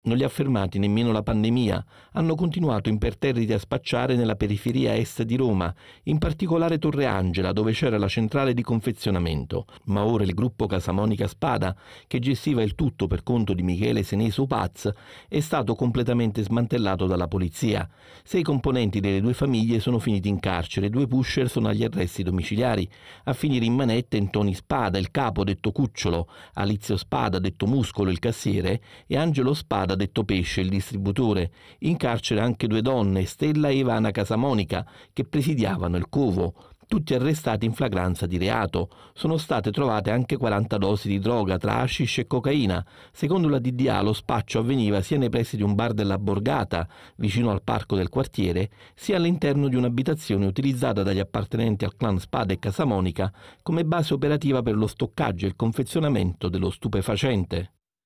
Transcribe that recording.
Non li ha fermati nemmeno la pandemia, hanno continuato imperterriti a spacciare nella periferia est di Roma, in particolare Torre Angela dove c'era la centrale di confezionamento, ma ora il gruppo Casamonica Spada, che gestiva il tutto per conto di Michele Seneso Paz, è stato completamente smantellato dalla polizia. Sei componenti delle due famiglie sono finiti in carcere, due pusher sono agli arresti domiciliari, a finire in manette Antoni Spada, il capo detto Cucciolo, Alizio Spada detto Muscolo, il cassiere, e Angelo Spada strada, detto Pesce, il distributore. In carcere anche due donne, Stella e Ivana Casamonica, che presidiavano il covo. Tutti arrestati in flagranza di reato. Sono state trovate anche 40 dosi di droga tra hashish e cocaina. Secondo la DDA lo spaccio avveniva sia nei pressi di un bar della Borgata, vicino al parco del quartiere, sia all'interno di un'abitazione utilizzata dagli appartenenti al clan Spada e Casamonica come base operativa per lo stoccaggio e il confezionamento dello stupefacente.